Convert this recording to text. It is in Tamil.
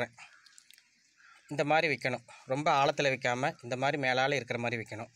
காட்டுறேன் இந்த மாதிரி வைக்கணும் ரொம்ப ஆழத்தில் வைக்காமல் இந்த மாதிரி மேலால் இருக்கிற மாதிரி வைக்கணும்